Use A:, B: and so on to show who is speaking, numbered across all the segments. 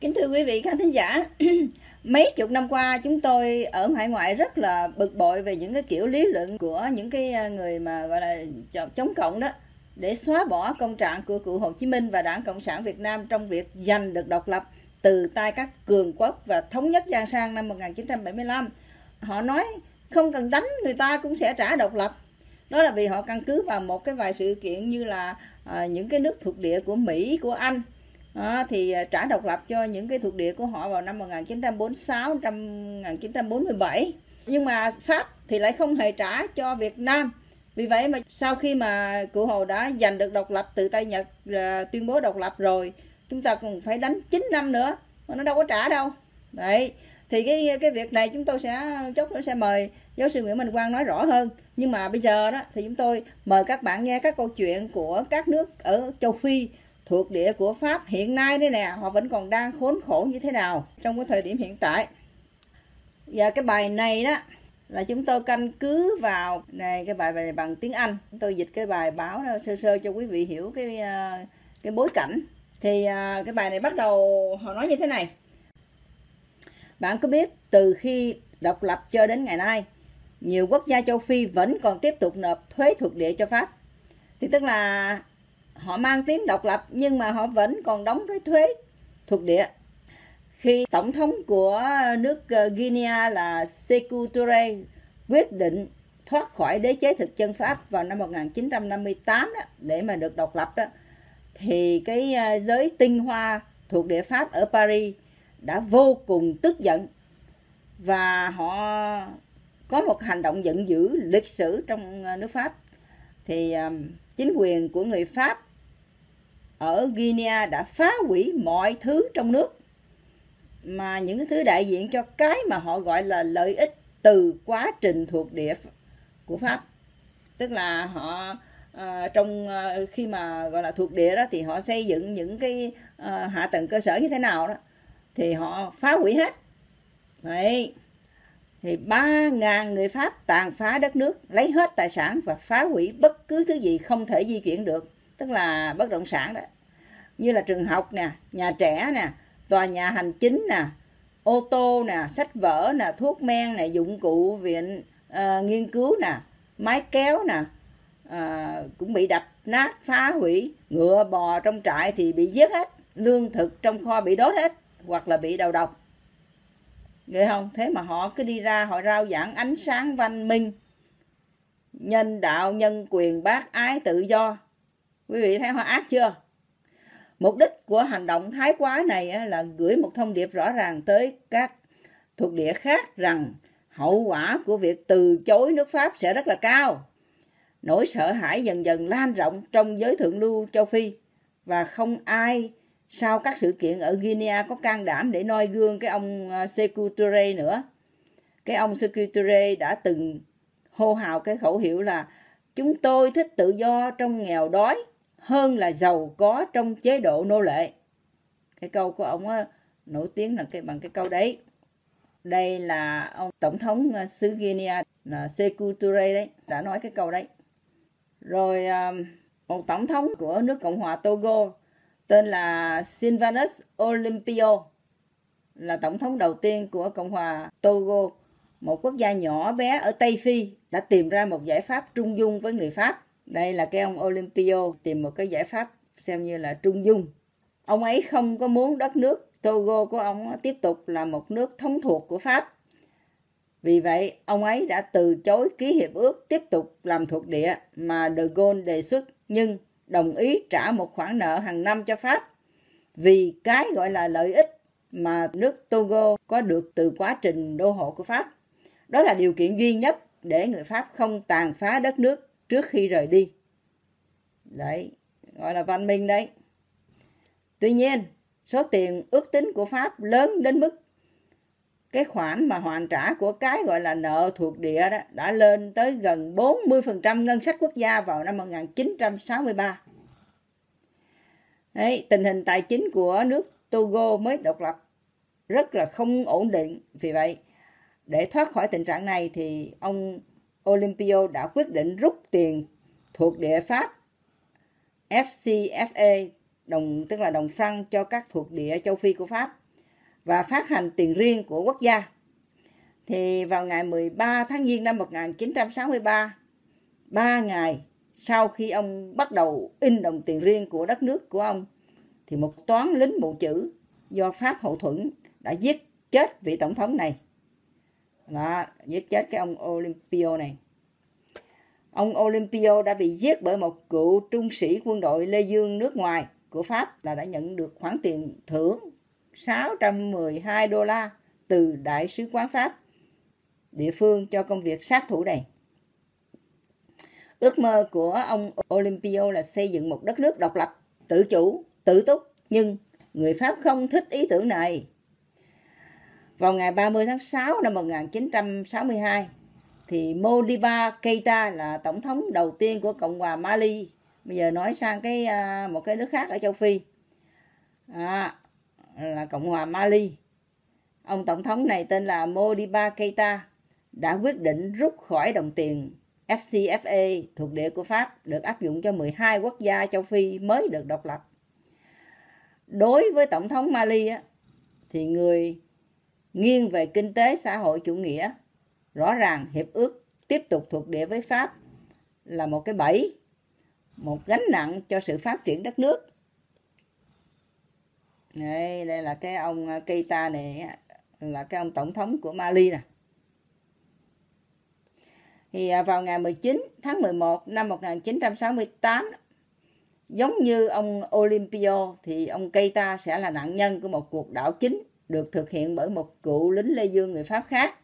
A: Kính thưa quý vị khán thính giả, mấy chục năm qua chúng tôi ở hải ngoại rất là bực bội về những cái kiểu lý luận của những cái à, người mà gọi là chống cộng đó để xóa bỏ công trạng của cựu Hồ Chí Minh và Đảng Cộng sản Việt Nam trong việc giành được độc lập từ tay các cường quốc và thống nhất Giang Sang năm 1975. Họ nói không cần đánh người ta cũng sẽ trả độc lập. Đó là vì họ căn cứ vào một cái vài sự kiện như là à, những cái nước thuộc địa của Mỹ, của Anh à, thì trả độc lập cho những cái thuộc địa của họ vào năm 1946 năm 1947 nhưng mà Pháp thì lại không hề trả cho Việt Nam vì vậy mà sau khi mà cụ Hồ đã giành được độc lập từ tay Nhật là tuyên bố độc lập rồi chúng ta còn phải đánh 9 năm nữa mà nó đâu có trả đâu đấy thì cái cái việc này chúng tôi sẽ chốc nữa sẽ mời giáo sư Nguyễn Minh Quang nói rõ hơn nhưng mà bây giờ đó thì chúng tôi mời các bạn nghe các câu chuyện của các nước ở châu Phi thuộc địa của Pháp hiện nay đây nè họ vẫn còn đang khốn khổ như thế nào trong cái thời điểm hiện tại và cái bài này đó là chúng tôi căn cứ vào này cái bài này bằng tiếng Anh chúng tôi dịch cái bài báo đó, sơ sơ cho quý vị hiểu cái ờ, cái bối cảnh thì ờ, cái bài này bắt đầu họ nói như thế này bạn có biết từ khi độc lập cho đến ngày nay nhiều quốc gia châu Phi vẫn còn tiếp tục nộp thuế thuộc địa cho Pháp thì tức là họ mang tiếng độc lập nhưng mà họ vẫn còn đóng cái thuế thuộc địa khi tổng thống của nước ờ, Guinea là Sekou Touré quyết định thoát khỏi đế chế thực dân Pháp vào năm 1958 đó để mà được độc lập đó thì cái ờ, giới tinh hoa thuộc địa Pháp ở Paris đã vô cùng tức giận và họ có một hành động giận dữ lịch sử trong ờ, nước Pháp thì chính quyền của người Pháp ở Guinea đã phá hủy mọi thứ trong nước mà những thứ đại diện cho cái mà họ gọi là lợi ích từ quá trình thuộc địa của Pháp tức là họ à, trong à, khi mà gọi là thuộc địa đó thì họ xây dựng những cái à, hạ tầng cơ sở như thế nào đó thì họ phá hủy hết đấy thì ba ngàn người Pháp tàn phá đất nước, lấy hết tài sản và phá hủy bất cứ thứ gì không thể di chuyển được, tức là bất động sản đó. Như là trường học nè, nhà trẻ nè, tòa nhà hành chính nè, ô tô nè, sách vở nè, thuốc men nè, dụng cụ viện uh, nghiên cứu nè, máy kéo nè, uh, cũng bị đập nát phá hủy, ngựa bò trong trại thì bị giết hết, lương thực trong kho bị đốt hết hoặc là bị đầu độc ghê không thế mà họ cứ đi ra họ rao giảng ánh sáng văn minh nhân đạo nhân quyền bác ái tự do quý vị thấy họ ác chưa mục đích của hành động thái quá này là gửi một thông điệp rõ ràng tới các thuộc địa khác rằng hậu quả của việc từ chối nước pháp sẽ rất là cao nỗi sợ hãi dần dần lan rộng trong giới thượng lưu châu phi và không ai sau các sự kiện ở Guinea có can đảm để noi gương cái ông ờ, Secuture nữa. Cái ông Secuture đã từng hô hào cái khẩu hiệu là chúng tôi thích tự do trong nghèo đói hơn là giàu có trong chế độ nô lệ. Cái câu của ông nổi tiếng là cái bằng cái câu đấy. Đây là ông tổng thống ờ, xứ Guinea là Sekou Touré đấy đã nói cái câu đấy. Rồi ờ, một tổng thống của nước Cộng hòa Togo tên là Silvanus Olympio là tổng thống đầu tiên của Cộng hòa Togo, một quốc gia nhỏ bé ở Tây Phi đã tìm ra một giải pháp trung dung với người Pháp. Đây là cái ông Olympio tìm một cái giải pháp xem như là trung dung. Ông ấy không có muốn đất nước Togo của ông tiếp tục là một nước thống thuộc của Pháp. Vì vậy, ông ấy đã từ chối ký hiệp ước tiếp tục làm thuộc địa mà De Gaulle đề xuất nhưng đồng ý trả một khoản nợ hàng năm cho Pháp vì cái gọi là lợi ích mà nước Togo có được từ quá trình đô hộ của Pháp. Đó là điều kiện duy nhất để người Pháp không tàn phá đất nước trước khi rời đi. Đấy, gọi là văn minh đấy. Tuy nhiên, số tiền ước tính của Pháp lớn đến mức cái khoản mà hoàn trả của cái gọi là nợ thuộc địa đó đã lên tới gần 40% ngân sách quốc gia vào năm 1963. Đấy, tình hình tài chính của nước Togo mới độc lập rất là không ổn định. Vì vậy, để thoát khỏi tình trạng này thì ông Olympio đã quyết định rút tiền thuộc địa Pháp FCFA, đồng tức là đồng franc cho các thuộc địa châu Phi của Pháp và phát hành tiền riêng của quốc gia. Thì vào ngày 13 tháng Giêng năm 1963, ba ngày sau khi ông bắt đầu in đồng tiền riêng của đất nước của ông, thì một toán lính bộ chữ do Pháp hậu thuẫn đã giết chết vị tổng thống này. Đó, giết chết cái ông Olympio này. Ông Olympio đã bị giết bởi một cựu trung sĩ quân đội Lê Dương nước ngoài của Pháp là đã nhận được khoản tiền thưởng 612 đô la từ Đại sứ quán Pháp địa phương cho công việc sát thủ này. Ước mơ của ông Olympio là xây dựng một đất nước độc lập, tự chủ, tự túc, nhưng người Pháp không thích ý tưởng này. Vào ngày 30 tháng 6 năm 1962, thì Modiba Keita là tổng thống đầu tiên của Cộng hòa Mali. Bây giờ nói sang cái à, một cái nước khác ở châu Phi. À, là Cộng hòa Mali. Ông tổng thống này tên là Modiba Keita đã quyết định rút khỏi đồng tiền FCFA thuộc địa của Pháp được áp dụng cho 12 quốc gia châu Phi mới được độc lập. Đối với tổng thống Mali á thì người nghiêng về kinh tế xã hội chủ nghĩa rõ ràng hiệp ước tiếp tục thuộc địa với Pháp là một cái bẫy, một gánh nặng cho sự phát triển đất nước Đấy, đây là cái ông ờ, Keita này là cái ông tổng thống của Mali nè. Thì à, vào ngày 19 tháng 11 năm 1968 giống như ông Olympio thì ông Keita sẽ là nạn nhân của một cuộc đảo chính được thực hiện bởi một cựu lính Lê Dương người Pháp khác.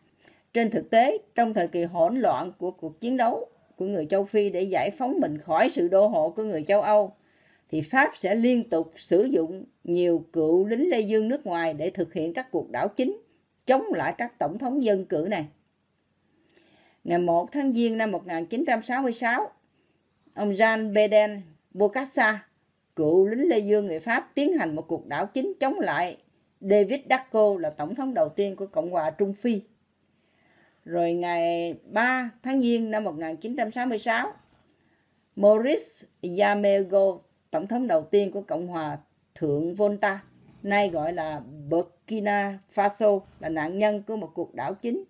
A: Trên thực tế, trong thời kỳ hỗn loạn của cuộc chiến đấu của người châu Phi để giải phóng mình khỏi sự đô hộ của người châu Âu, thì Pháp sẽ liên tục sử dụng nhiều cựu lính Lê Dương nước ngoài để thực hiện các cuộc đảo chính chống lại các tổng thống dân cử này. Ngày 1 tháng Giêng năm 1966, ông Jean Beden Bocassa, cựu lính Lê Dương người Pháp tiến hành một cuộc đảo chính chống lại David Dacko là tổng thống đầu tiên của Cộng hòa Trung Phi. Rồi ngày 3 tháng Giêng năm 1966, Maurice Yamego tổng thống đầu tiên của Cộng hòa Thượng Volta, nay gọi là Burkina Faso, là nạn nhân của một cuộc đảo chính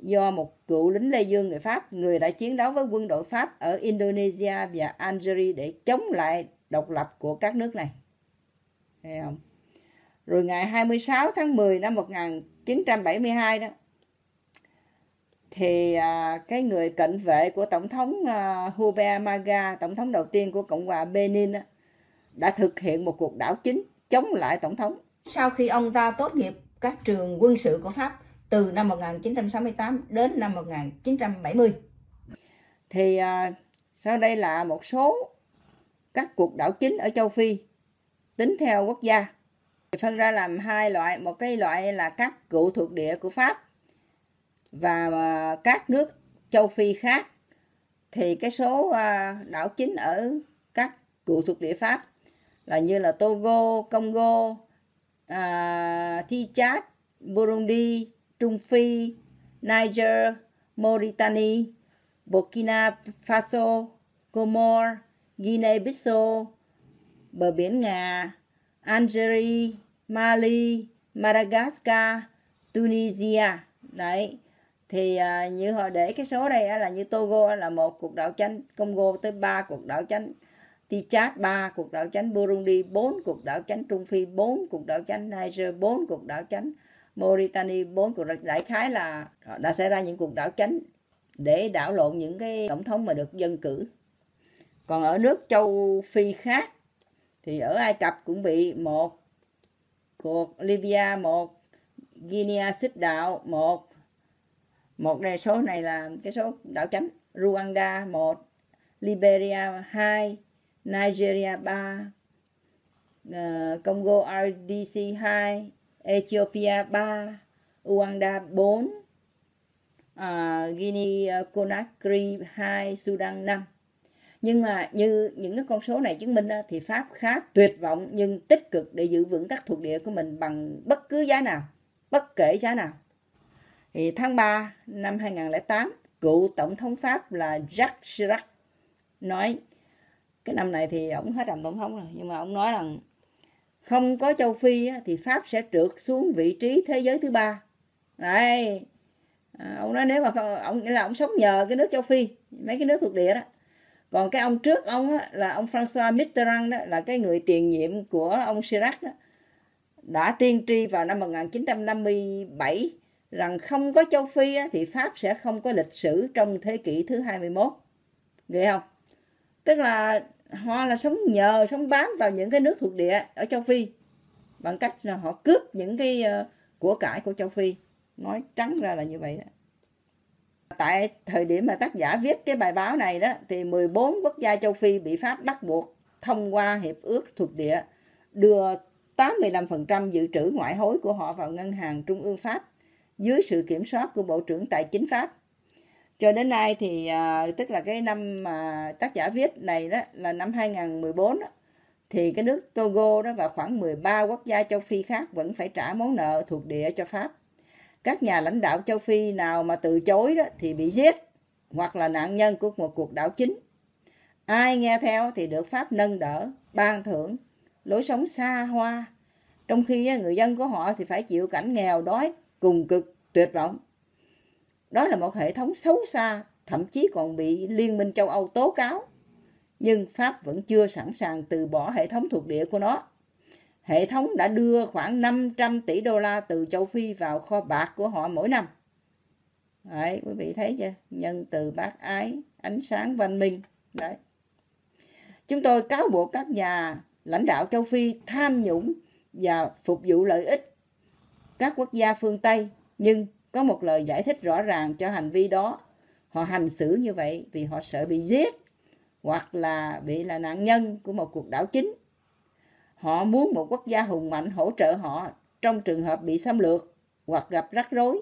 A: do một cựu lính Lê Dương người Pháp, người đã chiến đấu với quân đội Pháp ở Indonesia và Algeria để chống lại độc lập của các nước này. Thấy không? Rồi ngày 26 tháng 10 năm 1972 đó, thì à, cái người cận vệ của tổng thống à, Hubert Maga, tổng thống đầu tiên của Cộng hòa Benin á, đã thực hiện một cuộc đảo chính chống lại tổng thống. Sau khi ông ta tốt nghiệp các trường quân sự của Pháp từ năm 1968 đến năm 1970. Thì à, sau đây là một số các cuộc đảo chính ở châu Phi tính theo quốc gia. thì Phân ra làm hai loại, một cái loại là các cựu thuộc địa của Pháp và ờ, các nước châu Phi khác thì cái số ờ, đảo chính ở các cựu thuộc địa Pháp là như là Togo, Congo, à, Thi Chad, Burundi, Trung Phi, Niger, Mauritania, Burkina Faso, Comor, Guinea-Bissau, bờ biển Nga, Algeria, Mali, Madagascar, Tunisia. Đấy, thì à, như họ để cái số đây là như Togo là một cuộc đảo tranh Congo tới ba cuộc đảo tranh tchad ba cuộc đảo tranh Burundi bốn cuộc đảo tranh Trung Phi bốn cuộc đảo tranh Niger bốn cuộc đảo tranh Mauritania bốn cuộc đảo đại khái là đã xảy ra những cuộc đảo tranh để đảo lộn những cái tổng thống mà được dân cử còn ở nước châu Phi khác thì ở Ai Cập cũng bị một cuộc Libya một Guinea xích đạo một một đề số này là cái số đảo chánh Rwanda 1 Liberia 2 Nigeria 3 ờ, Congo RDC 2 Ethiopia 3 Uganda 4 ờ, Guinea ờ, Conakry 2 Sudan 5 nhưng mà như những cái con số này chứng minh thì Pháp khá tuyệt vọng nhưng tích cực để giữ vững các thuộc địa của mình bằng bất cứ giá nào, bất kể giá nào. Thì tháng 3 năm 2008, cựu tổng thống Pháp là Jacques Chirac nói cái năm này thì ông hết làm tổng thống rồi nhưng mà ông nói rằng không có châu Phi thì Pháp sẽ trượt xuống vị trí thế giới thứ ba. Đấy. Ông à, nói nếu mà không, ông là ông sống nhờ cái nước châu Phi, mấy cái nước thuộc địa đó. Còn cái ông trước ông á, là ông François Mitterrand đó là cái người tiền nhiệm của ông Chirac đó đã tiên tri vào năm 1957 rằng không có châu Phi thì Pháp sẽ không có lịch sử trong thế kỷ thứ 21. nghe không? Tức là họ là sống nhờ, sống bám vào những cái nước thuộc địa ở châu Phi bằng cách là họ cướp những cái ờ, của cải của châu Phi. Nói trắng ra là như vậy đó. Tại thời điểm mà tác giả viết cái bài báo này đó thì 14 quốc gia châu Phi bị Pháp bắt buộc thông qua hiệp ước thuộc địa đưa 85% dự trữ ngoại hối của họ vào ngân hàng trung ương Pháp dưới sự kiểm soát của Bộ trưởng Tài chính Pháp. Cho đến nay thì à, tức là cái năm mà tác giả viết này đó là năm 2014 đó, thì cái nước Togo đó và khoảng 13 quốc gia châu Phi khác vẫn phải trả món nợ thuộc địa cho Pháp. Các nhà lãnh đạo châu Phi nào mà từ chối đó thì bị giết hoặc là nạn nhân của một cuộc đảo chính. Ai nghe theo thì được Pháp nâng đỡ, ban thưởng, lối sống xa hoa. Trong khi người dân của họ thì phải chịu cảnh nghèo đói, cùng cực tuyệt vọng. Đó là một hệ thống xấu xa, thậm chí còn bị Liên minh châu Âu tố cáo. Nhưng Pháp vẫn chưa sẵn sàng từ bỏ hệ thống thuộc địa của nó. Hệ thống đã đưa khoảng 500 tỷ đô la từ châu Phi vào kho bạc của họ mỗi năm. Đấy, quý vị thấy chưa? Nhân từ bác ái, ánh sáng văn minh. Đấy. Chúng tôi cáo buộc các nhà lãnh đạo châu Phi tham nhũng và phục vụ lợi ích các quốc gia phương Tây nhưng có một lời giải thích rõ ràng cho hành vi đó. Họ hành xử như vậy vì họ sợ bị giết hoặc là bị là nạn nhân của một cuộc đảo chính. Họ muốn một quốc gia hùng mạnh hỗ trợ họ trong trường hợp bị xâm lược hoặc gặp rắc rối.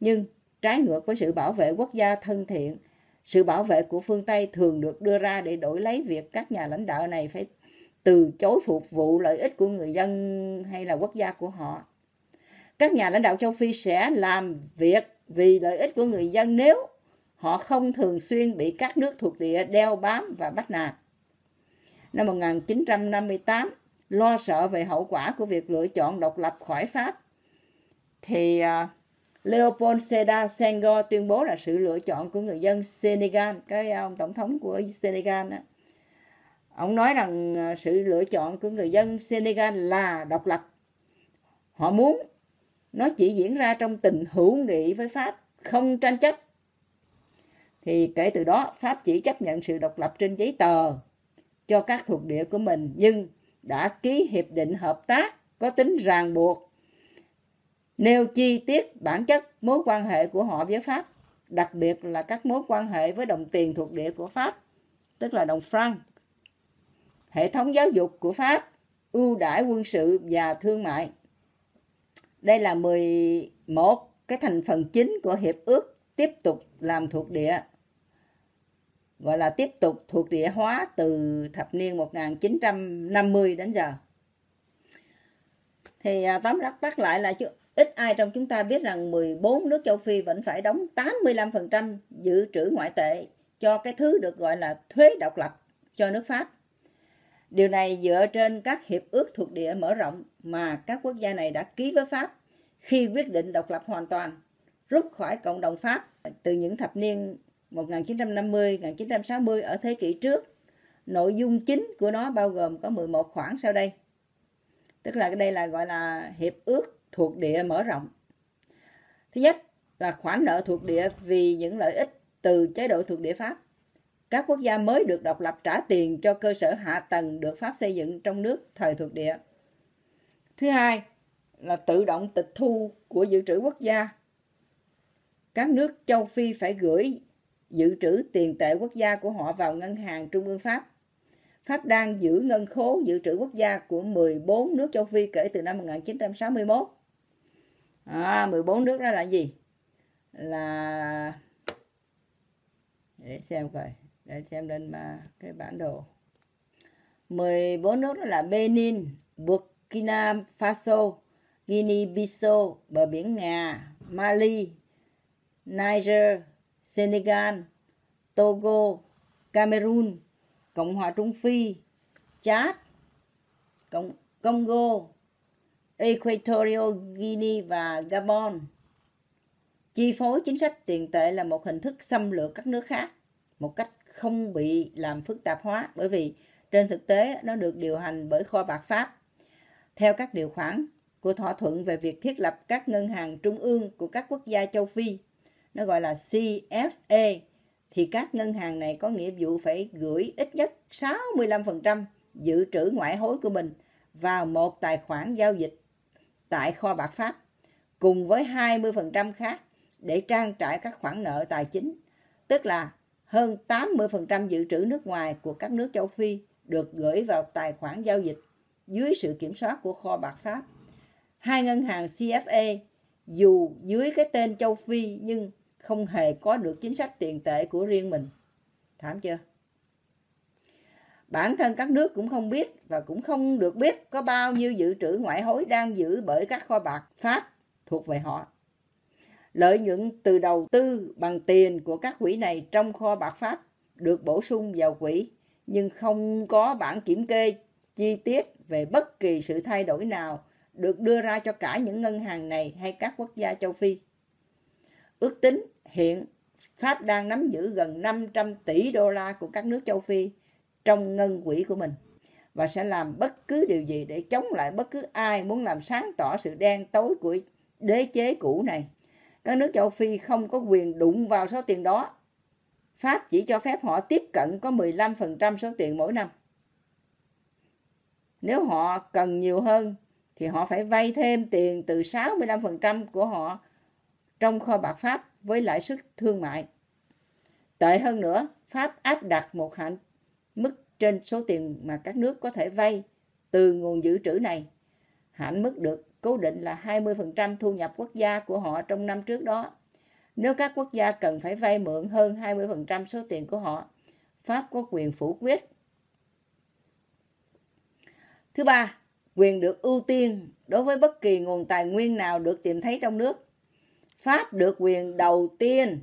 A: Nhưng trái ngược với sự bảo vệ quốc gia thân thiện, sự bảo vệ của phương Tây thường được đưa ra để đổi lấy việc các nhà lãnh đạo này phải từ chối phục vụ lợi ích của người dân hay là quốc gia của họ các nhà lãnh đạo châu Phi sẽ làm việc vì lợi ích của người dân nếu họ không thường xuyên bị các nước thuộc địa đeo bám và bắt nạt. Năm 1958, lo sợ về hậu quả của việc lựa chọn độc lập khỏi Pháp, thì à, Leopold Seda Senghor tuyên bố là sự lựa chọn của người dân Senegal, cái à, ông tổng thống của Senegal đó. Ông nói rằng à, sự lựa chọn của người dân Senegal là độc lập. Họ muốn nó chỉ diễn ra trong tình hữu nghị với pháp không tranh chấp thì kể từ đó pháp chỉ chấp nhận sự độc lập trên giấy tờ cho các thuộc địa của mình nhưng đã ký hiệp định hợp tác có tính ràng buộc nêu chi tiết bản chất mối quan hệ của họ với pháp đặc biệt là các mối quan hệ với đồng tiền thuộc địa của pháp tức là đồng franc hệ thống giáo dục của pháp ưu đãi quân sự và thương mại đây là 11 cái thành phần chính của hiệp ước tiếp tục làm thuộc địa gọi là tiếp tục thuộc địa hóa từ thập niên 1950 đến giờ. Thì à, tóm rắc bắt lại là chứ ít ai trong chúng ta biết rằng 14 nước châu Phi vẫn phải đóng 85% dự trữ ngoại tệ cho cái thứ được gọi là thuế độc lập cho nước Pháp. Điều này dựa trên các hiệp ước thuộc địa mở rộng mà các quốc gia này đã ký với Pháp khi quyết định độc lập hoàn toàn, rút khỏi cộng đồng Pháp từ những thập niên 1950-1960 ở thế kỷ trước. Nội dung chính của nó bao gồm có 11 khoản sau đây. Tức là đây là gọi là hiệp ước thuộc địa mở rộng. Thứ nhất là khoản nợ thuộc địa vì những lợi ích từ chế độ thuộc địa Pháp. Các quốc gia mới được độc lập trả tiền cho cơ sở hạ tầng được Pháp xây dựng trong nước thời thuộc địa. Thứ hai là tự động tịch thu của dự trữ quốc gia. Các nước châu Phi phải gửi dự trữ tiền tệ quốc gia của họ vào ngân hàng Trung ương Pháp. Pháp đang giữ ngân khố dự trữ quốc gia của 14 nước châu Phi kể từ năm 1961. À, 14 nước đó là gì? Là để xem coi để xem lên mà cái bản đồ 14 nước là Benin, Burkina Faso, Guinea-Bissau, bờ biển Nga, Mali, Niger, Senegal, Togo, Cameroon, Cộng hòa Trung Phi, Chad, Cộng Congo, Equatorial Guinea và Gabon. Chi phối chính sách tiền tệ là một hình thức xâm lược các nước khác một cách không bị làm phức tạp hóa bởi vì trên thực tế nó được điều hành bởi kho bạc Pháp. Theo các điều khoản của thỏa thuận về việc thiết lập các ngân hàng trung ương của các quốc gia châu Phi, nó gọi là CFA, thì các ngân hàng này có nghĩa vụ phải gửi ít nhất 65% dự trữ ngoại hối của mình vào một tài khoản giao dịch tại kho bạc Pháp, cùng với 20% khác để trang trải các khoản nợ tài chính. Tức là hơn 80% dự trữ nước ngoài của các nước châu Phi được gửi vào tài khoản giao dịch dưới sự kiểm soát của kho bạc Pháp. Hai ngân hàng CFA dù dưới cái tên châu Phi nhưng không hề có được chính sách tiền tệ của riêng mình. Thảm chưa? Bản thân các nước cũng không biết và cũng không được biết có bao nhiêu dự trữ ngoại hối đang giữ bởi các kho bạc Pháp thuộc về họ. Lợi nhuận từ đầu tư bằng tiền của các quỹ này trong kho bạc Pháp được bổ sung vào quỹ, nhưng không có bản kiểm kê chi tiết về bất kỳ sự thay đổi nào được đưa ra cho cả những ngân hàng này hay các quốc gia châu Phi. Ước tính hiện Pháp đang nắm giữ gần 500 tỷ đô la của các nước châu Phi trong ngân quỹ của mình và sẽ làm bất cứ điều gì để chống lại bất cứ ai muốn làm sáng tỏ sự đen tối của đế chế cũ này. Các nước châu Phi không có quyền đụng vào số tiền đó. Pháp chỉ cho phép họ tiếp cận có 15% số tiền mỗi năm. Nếu họ cần nhiều hơn thì họ phải vay thêm tiền từ 65% của họ trong kho bạc Pháp với lãi suất thương mại. Tệ hơn nữa, Pháp áp đặt một hạn mức trên số tiền mà các nước có thể vay từ nguồn dự trữ này. Hạn mức được cố định là 20% thu nhập quốc gia của họ trong năm trước đó. Nếu các quốc gia cần phải vay mượn hơn 20% số tiền của họ, Pháp có quyền phủ quyết. Thứ ba, quyền được ưu tiên đối với bất kỳ nguồn tài nguyên nào được tìm thấy trong nước. Pháp được quyền đầu tiên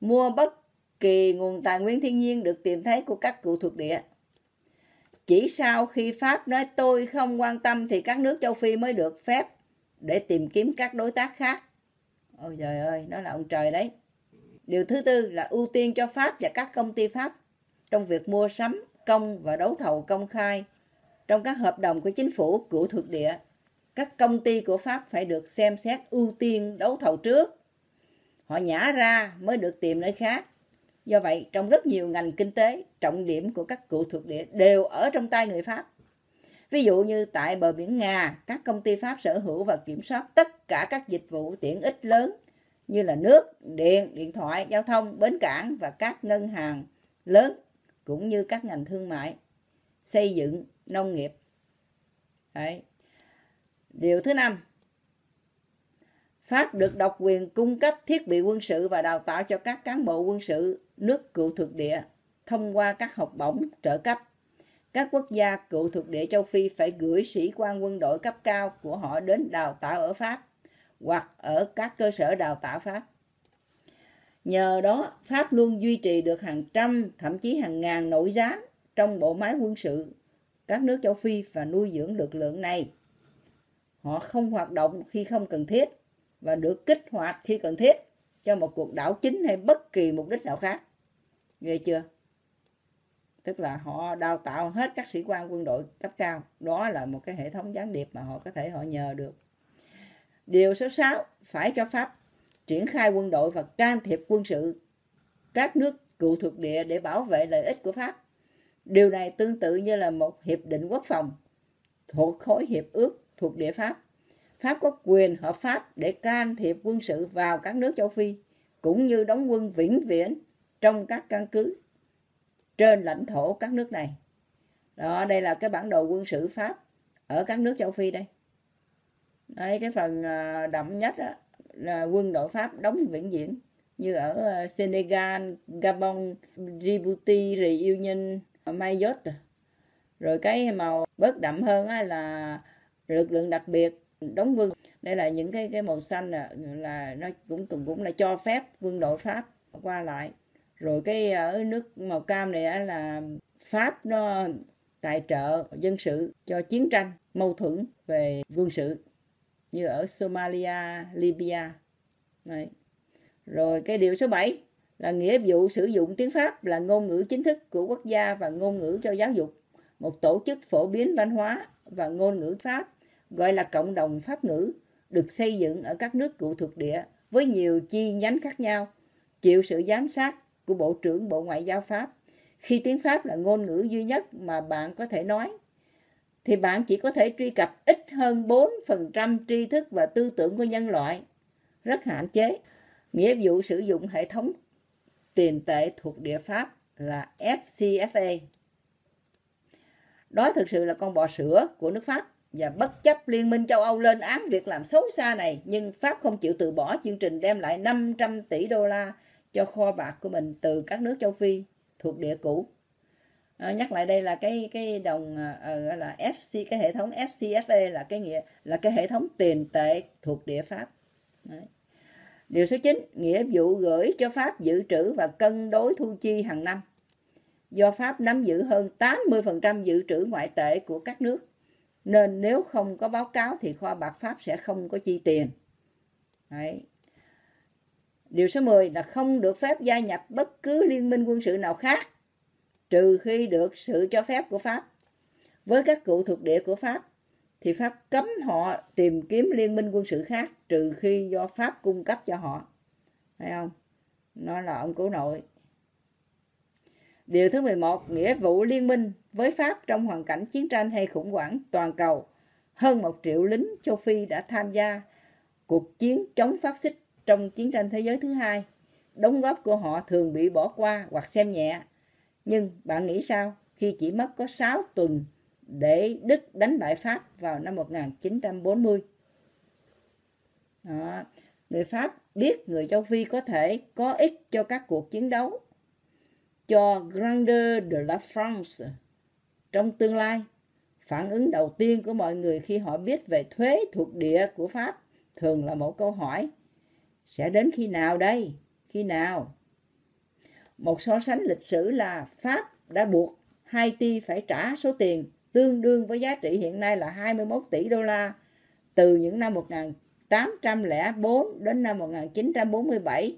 A: mua bất kỳ nguồn tài nguyên thiên nhiên được tìm thấy của các cựu thuộc địa. Chỉ sau khi Pháp nói tôi không quan tâm thì các nước châu Phi mới được phép để tìm kiếm các đối tác khác. Ôi trời ơi, đó là ông trời đấy. Điều thứ tư là ưu tiên cho Pháp và các công ty Pháp trong việc mua sắm, công và đấu thầu công khai trong các hợp đồng của chính phủ của thuộc địa. Các công ty của Pháp phải được xem xét ưu tiên đấu thầu trước. Họ nhả ra mới được tìm nơi khác. Do vậy, trong rất nhiều ngành kinh tế, trọng điểm của các cựu thuộc địa đều ở trong tay người Pháp. Ví dụ như tại bờ biển Nga, các công ty Pháp sở hữu và kiểm soát tất cả các dịch vụ tiện ích lớn như là nước, điện, điện thoại, giao thông, bến cảng và các ngân hàng lớn cũng như các ngành thương mại, xây dựng, nông nghiệp. Đấy. Điều thứ năm, Pháp được độc quyền cung cấp thiết bị quân sự và đào tạo cho các cán bộ quân sự nước cựu thuộc địa thông qua các học bổng trợ cấp. Các quốc gia cựu thuộc địa châu Phi phải gửi sĩ quan quân đội cấp cao của họ đến đào tạo ở Pháp hoặc ở các cơ sở đào tạo Pháp. Nhờ đó, Pháp luôn duy trì được hàng trăm, thậm chí hàng ngàn nội gián trong bộ máy quân sự các nước châu Phi và nuôi dưỡng lực lượng này. Họ không hoạt động khi không cần thiết và được kích hoạt khi cần thiết cho một cuộc đảo chính hay bất kỳ mục đích nào khác ghê chưa tức là họ đào tạo hết các sĩ quan quân đội cấp cao đó là một cái hệ thống gián điệp mà họ có thể họ nhờ được điều số 6 phải cho pháp triển khai quân đội và can thiệp quân sự các nước cựu thuộc địa để bảo vệ lợi ích của pháp điều này tương tự như là một hiệp định quốc phòng thuộc khối hiệp ước thuộc địa pháp pháp có quyền hợp pháp để can thiệp quân sự vào các nước châu phi cũng như đóng quân vĩnh viễn trong các căn cứ trên lãnh thổ các nước này. Đó, đây là cái bản đồ quân sự Pháp ở các nước châu Phi đây. Đây, cái phần ờ, đậm nhất đó, là quân đội Pháp đóng vĩnh viễn như ở ờ, Senegal, Gabon, Djibouti, Reunion, Mayotte. Rồi cái màu bớt đậm hơn là lực lượng đặc biệt đóng quân. Đây là những cái cái màu xanh là, là nó cũng cũng cũng là cho phép quân đội Pháp qua lại rồi cái ở ờ, nước màu cam này là pháp nó tài trợ dân sự cho chiến tranh mâu thuẫn về quân sự như ở Somalia, Libya. Đấy. Rồi cái điều số 7 là nghĩa vụ sử dụng tiếng Pháp là ngôn ngữ chính thức của quốc gia và ngôn ngữ cho giáo dục. Một tổ chức phổ biến văn hóa và ngôn ngữ Pháp gọi là cộng đồng Pháp ngữ được xây dựng ở các nước cụ thuộc địa với nhiều chi nhánh khác nhau, chịu sự giám sát của Bộ trưởng Bộ Ngoại giao Pháp. Khi tiếng Pháp là ngôn ngữ duy nhất mà bạn có thể nói, thì bạn chỉ có thể truy cập ít hơn 4% tri thức và tư tưởng của nhân loại. Rất hạn chế. Nghĩa vụ sử dụng hệ thống tiền tệ thuộc địa Pháp là FCFA. Đó thực sự là con bò sữa của nước Pháp và bất chấp Liên minh châu Âu lên án việc làm xấu xa này, nhưng Pháp không chịu từ bỏ chương trình đem lại 500 tỷ đô la cho kho bạc của mình từ các nước châu Phi thuộc địa cũ à, nhắc lại đây là cái cái đồng à, ờ, gọi là FC cái hệ thống FCFA e là cái nghĩa là cái hệ thống tiền tệ thuộc địa Pháp Đấy. điều số 9 nghĩa vụ gửi cho Pháp dự trữ và cân đối thu chi hàng năm do Pháp nắm giữ hơn 80% dự trữ ngoại tệ của các nước nên nếu không có báo cáo thì kho bạc Pháp sẽ không có chi tiền Đấy. Điều số 10 là không được phép gia nhập bất cứ liên minh quân sự nào khác trừ khi được sự cho phép của Pháp. Với các cụ thuộc địa của Pháp thì Pháp cấm họ tìm kiếm liên minh quân sự khác trừ khi do Pháp cung cấp cho họ. Thấy không? Nó là ông cố nội. Điều thứ 11, nghĩa vụ liên minh với Pháp trong hoàn cảnh chiến tranh hay khủng hoảng toàn cầu. Hơn một triệu lính châu Phi đã tham gia cuộc chiến chống phát xít trong chiến tranh thế giới thứ hai, đóng góp của họ thường bị bỏ qua hoặc xem nhẹ. Nhưng bạn nghĩ sao khi chỉ mất có 6 tuần để Đức đánh bại Pháp vào năm 1940? Đó. Người Pháp biết người châu Phi có thể có ích cho các cuộc chiến đấu cho Grandeur de la France trong tương lai. Phản ứng đầu tiên của mọi người khi họ biết về thuế thuộc địa của Pháp thường là một câu hỏi sẽ đến khi nào đây? Khi nào? Một so sánh lịch sử là Pháp đã buộc Haiti phải trả số tiền tương đương với giá trị hiện nay là 21 tỷ đô la từ những năm 1804 đến năm 1947,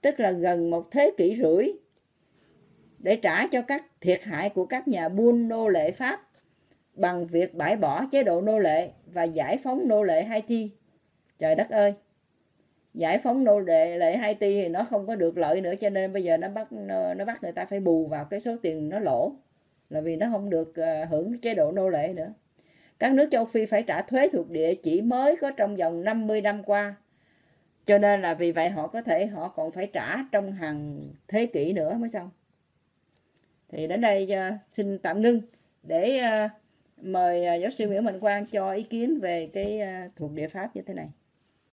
A: tức là gần một thế kỷ rưỡi, để trả cho các thiệt hại của các nhà buôn nô lệ Pháp bằng việc bãi bỏ chế độ nô lệ và giải phóng nô lệ Haiti. Trời đất ơi! giải phóng nô lệ lệ Haiti thì nó không có được lợi nữa cho nên bây giờ nó bắt nó, bắt người ta phải bù vào cái số tiền nó lỗ là vì nó không được ờ, hưởng chế độ nô lệ nữa. Các nước châu Phi phải trả thuế thuộc địa chỉ mới có trong vòng 50 năm qua. Cho nên là vì vậy họ có thể họ còn phải trả trong hàng thế kỷ nữa mới xong. Thì đến đây ờ, xin tạm ngưng để ờ, mời giáo sư Nguyễn Mạnh Quang cho ý kiến về cái thuộc địa pháp như thế này.